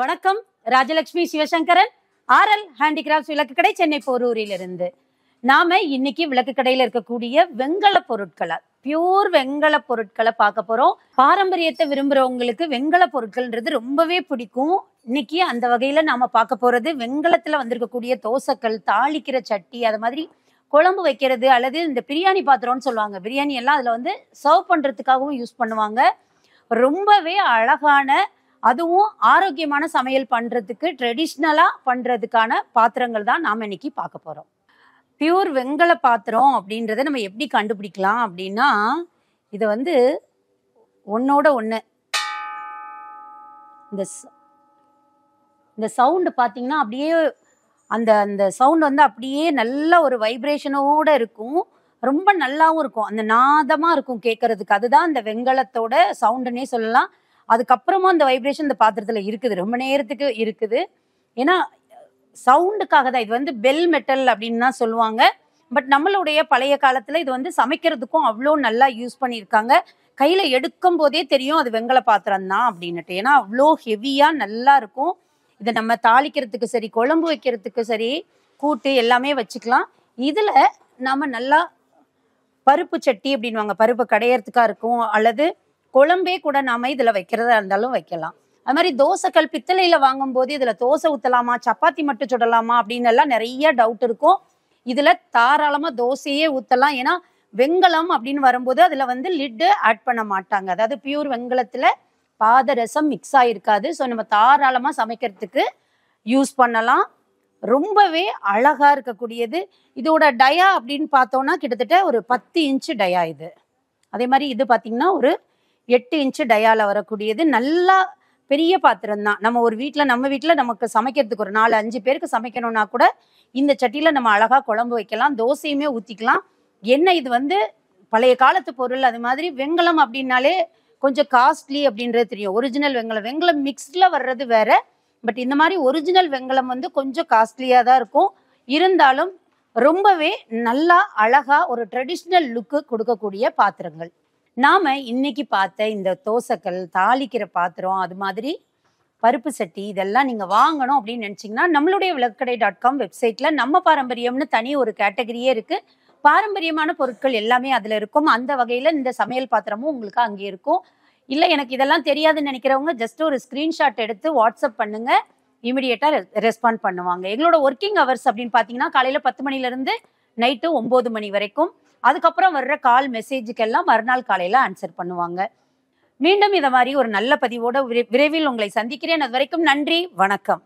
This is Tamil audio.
வணக்கம் ராஜலட்சுமி சிவசங்கரன் ஆர்எல் ஹேண்டிகிராஃப்ட்ஸ் விளக்கு கடை சென்னை இருந்து நாம இன்னைக்கு விளக்கு கடையில இருக்கக்கூடிய வெங்கல பொருட்களை பியூர் வெங்கல பொருட்களை பார்க்க போறோம் பாரம்பரியத்தை விரும்புறவங்களுக்கு வெங்கல பொருட்கள்ன்றது ரொம்பவே பிடிக்கும் இன்னைக்கு அந்த வகையில நாம பார்க்க போறது வெங்கலத்துல வந்திருக்கக்கூடிய தோசைகள் தாளிக்கிற சட்டி அது மாதிரி குழம்பு வைக்கிறது அல்லது இந்த பிரியாணி பாத்திரம்னு சொல்லுவாங்க பிரியாணி எல்லாம் அதில் வந்து சர்வ் பண்ணுறதுக்காகவும் யூஸ் பண்ணுவாங்க ரொம்பவே அழகான அதுவும் ஆரோக்கியமான சமையல் பண்ணுறதுக்கு ட்ரெடிஷ்னலாக பண்ணுறதுக்கான பாத்திரங்கள் தான் நாம் இன்னைக்கு பார்க்க போகிறோம் பியூர் வெங்கல பாத்திரம் அப்படின்றத நம்ம எப்படி கண்டுபிடிக்கலாம் அப்படின்னா இதை வந்து ஒன்னோட ஒன்று இந்த இந்த சவுண்டு பார்த்தீங்கன்னா அப்படியே அந்த அந்த சவுண்ட் வந்து அப்படியே நல்ல ஒரு வைப்ரேஷனோடு இருக்கும் ரொம்ப நல்லாவும் இருக்கும் அந்த நாதமாக இருக்கும் கேட்கறதுக்கு அதுதான் அந்த வெங்கலத்தோட சவுண்டுன்னே சொல்லலாம் அதுக்கப்புறமா அந்த வைப்ரேஷன் இந்த பாத்திரத்தில் இருக்குது ரொம்ப நேரத்துக்கு இருக்குது ஏன்னா சவுண்டுக்காக தான் இது வந்து பெல் மெட்டல் அப்படின்னு தான் சொல்லுவாங்க பட் நம்மளுடைய பழைய காலத்தில் இது வந்து சமைக்கிறதுக்கும் அவ்வளோ நல்லா யூஸ் பண்ணியிருக்காங்க கையில் எடுக்கும் போதே தெரியும் அது வெங்கல பாத்திரம் தான் அப்படின்னுட்டு ஏன்னா அவ்வளோ ஹெவியாக நல்லா இருக்கும் இதை நம்ம தாளிக்கிறதுக்கு சரி குழம்பு வைக்கிறதுக்கு சரி கூட்டு எல்லாமே வச்சுக்கலாம் இதில் நம்ம நல்லா பருப்பு சட்டி அப்படின்வாங்க பருப்பு கடையிறதுக்காக இருக்கும் அல்லது குழம்பே கூட நாம இதில் வைக்கிறதா இருந்தாலும் வைக்கலாம் அது மாதிரி தோசைக்கல் பித்தளையில் வாங்கும்போது இதில் தோசை ஊற்றலாமா சப்பாத்தி மட்டும் சுடலாமா அப்படின்னு எல்லாம் நிறைய டவுட் இருக்கும் இதில் தாராளமாக தோசையே ஊற்றலாம் ஏன்னா வெங்கலம் அப்படின்னு வரும்போது அதில் வந்து லிட்டு ஆட் பண்ண மாட்டாங்க அதாவது பியூர் வெங்கலத்தில் பாதரசம் மிக்ஸ் ஆகிருக்காது ஸோ நம்ம தாராளமாக சமைக்கிறதுக்கு யூஸ் பண்ணலாம் ரொம்பவே அழகாக இருக்கக்கூடியது இதோட டயா அப்படின்னு பார்த்தோன்னா கிட்டத்தட்ட ஒரு பத்து இன்ச்சு டயா இது அதே மாதிரி இது பார்த்திங்கன்னா ஒரு எட்டு இன்ச்சு டயால வரக்கூடியது நல்லா பெரிய பாத்திரம் தான் நம்ம ஒரு வீட்டில் நம்ம வீட்டில் நமக்கு சமைக்கிறதுக்கு ஒரு நாலு அஞ்சு பேருக்கு சமைக்கணும்னா கூட இந்த சட்டியில் நம்ம அழகாக குழம்பு வைக்கலாம் தோசையுமே ஊற்றிக்கலாம் என்ன இது வந்து பழைய காலத்து பொருள் அது மாதிரி வெங்கலம் அப்படின்னாலே கொஞ்சம் காஸ்ட்லி அப்படின்றது தெரியும் ஒரிஜினல் வெங்கலம் வெங்கலம் மிக்ஸ்டில் வர்றது வேற பட் இந்த மாதிரி ஒரிஜினல் வெங்கலம் வந்து கொஞ்சம் காஸ்ட்லியாக தான் இருக்கும் இருந்தாலும் ரொம்பவே நல்லா அழகாக ஒரு ட்ரெடிஷ்னல் லுக்கு கொடுக்கக்கூடிய பாத்திரங்கள் நாம இன்னைக்கு பார்த்த இந்த தோசைக்கல் தாளிக்கிற பாத்திரம் அது மாதிரி பருப்பு சட்டி இதெல்லாம் நீங்க வாங்கணும் அப்படின்னு நினைச்சீங்கன்னா நம்மளுடைய விளக்கடை டாட் காம் வெப்சைட்ல நம்ம பாரம்பரியம்னு தனி ஒரு கேட்டகரியே இருக்கு பாரம்பரியமான பொருட்கள் எல்லாமே அதுல இருக்கும் அந்த வகையில இந்த சமையல் பாத்திரமும் உங்களுக்கு அங்கே இருக்கும் இல்லை எனக்கு இதெல்லாம் தெரியாதுன்னு நினைக்கிறவங்க ஜஸ்ட் ஒரு ஸ்க்ரீன்ஷாட் எடுத்து வாட்ஸ்அப் பண்ணுங்க இமிடியேட்டாக ரெஸ்பாண்ட் பண்ணுவாங்க எங்களோட ஒர்க்கிங் ஹவர்ஸ் அப்படின்னு பாத்தீங்கன்னா காலையில் பத்து மணிலேருந்து நைட்டு ஒம்பது மணி வரைக்கும் அதுக்கப்புறம் வர்ற கால் மெசேஜுக்கெல்லாம் மறுநாள் காலையில் ஆன்சர் பண்ணுவாங்க மீண்டும் இதை மாதிரி ஒரு நல்ல பதிவோட விரைவில் உங்களை சந்திக்கிறேன் அது வரைக்கும் நன்றி வணக்கம்